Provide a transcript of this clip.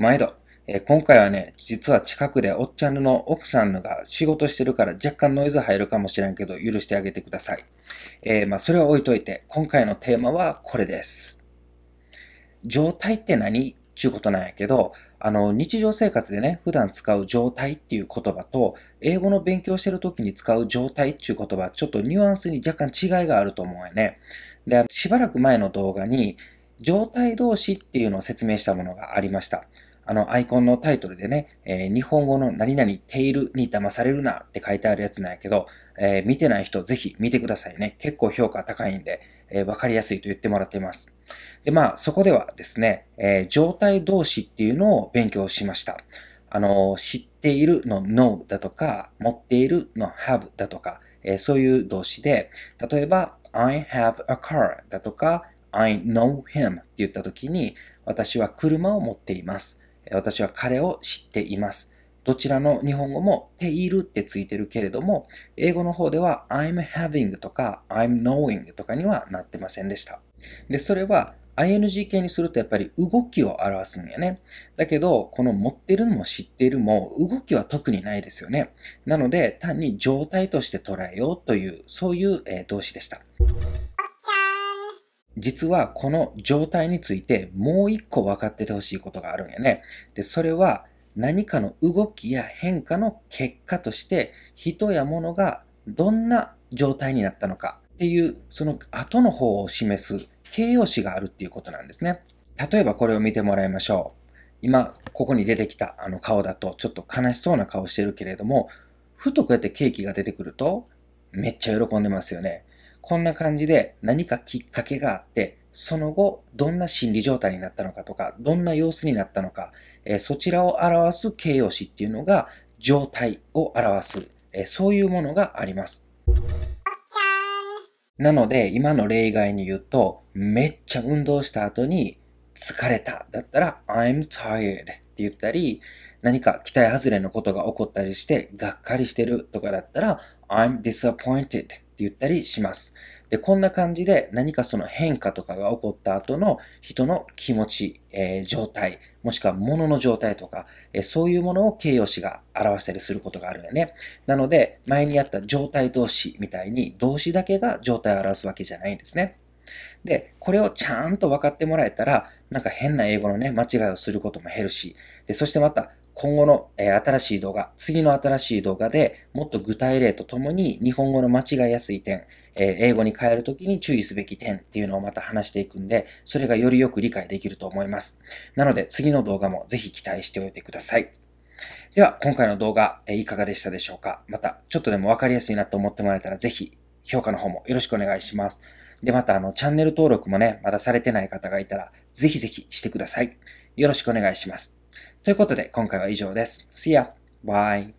毎度。えー、今回はね、実は近くでおっちゃんの奥さんのが仕事してるから若干ノイズ入るかもしれんけど許してあげてください。えー、まあ、それは置いといて、今回のテーマはこれです。状態って何ちゅうことなんやけど、あの、日常生活でね、普段使う状態っていう言葉と、英語の勉強してる時に使う状態っていう言葉、ちょっとニュアンスに若干違いがあると思うよね。で、しばらく前の動画に、状態同士っていうのを説明したものがありました。あの、アイコンのタイトルでね、えー、日本語の何々テイルに騙されるなって書いてあるやつなんやけど、えー、見てない人ぜひ見てくださいね。結構評価高いんで、えー、わかりやすいと言ってもらっています。で、まあ、そこではですね、えー、状態動詞っていうのを勉強しました。あの、知っているの know だとか、持っているの have だとか、えー、そういう動詞で、例えば、I have a car だとか、I know him って言った時に、私は車を持っています。私は彼を知っています。どちらの日本語もているってついてるけれども、英語の方では I'm having とか I'm knowing とかにはなってませんでした。で、それは ing 形にするとやっぱり動きを表すんやね。だけど、この持ってるのも知っているも動きは特にないですよね。なので単に状態として捉えようという、そういう動詞でした。実はこの状態についてもう一個分かっててほしいことがあるんやね。で、それは何かの動きや変化の結果として人や物がどんな状態になったのかっていうその後の方を示す形容詞があるっていうことなんですね。例えばこれを見てもらいましょう。今、ここに出てきたあの顔だとちょっと悲しそうな顔してるけれども、ふとこうやってケーキが出てくるとめっちゃ喜んでますよね。こんな感じで何かきっかけがあって、その後、どんな心理状態になったのかとか、どんな様子になったのか、えそちらを表す形容詞っていうのが、状態を表す、えそういうものがあります。なので、今の例外に言うと、めっちゃ運動した後に、疲れただったら、I'm tired って言ったり、何か期待外れのことが起こったりして、がっかりしてるとかだったら、I'm disappointed 言ったりします。で、こんな感じで何かその変化とかが起こった後の人の気持ち、えー、状態、もしくは物の状態とか、えー、そういうものを形容詞が表したりすることがあるよね。なので、前にやった状態動詞みたいに動詞だけが状態を表すわけじゃないんですね。で、これをちゃんと分かってもらえたら、なんか変な英語のね、間違いをすることも減るし、で、そしてまた、今後の、え新しい動画、次の新しい動画でもっと具体例とともに日本語の間違いやすい点、え英語に変えるときに注意すべき点っていうのをまた話していくんで、それがよりよく理解できると思います。なので次の動画もぜひ期待しておいてください。では、今回の動画、えいかがでしたでしょうかまた、ちょっとでもわかりやすいなと思ってもらえたら、ぜひ、評価の方もよろしくお願いします。で、また、あの、チャンネル登録もね、まだされてない方がいたら、ぜひぜひしてください。よろしくお願いします。ということで、今回は以上です。See ya! Bye!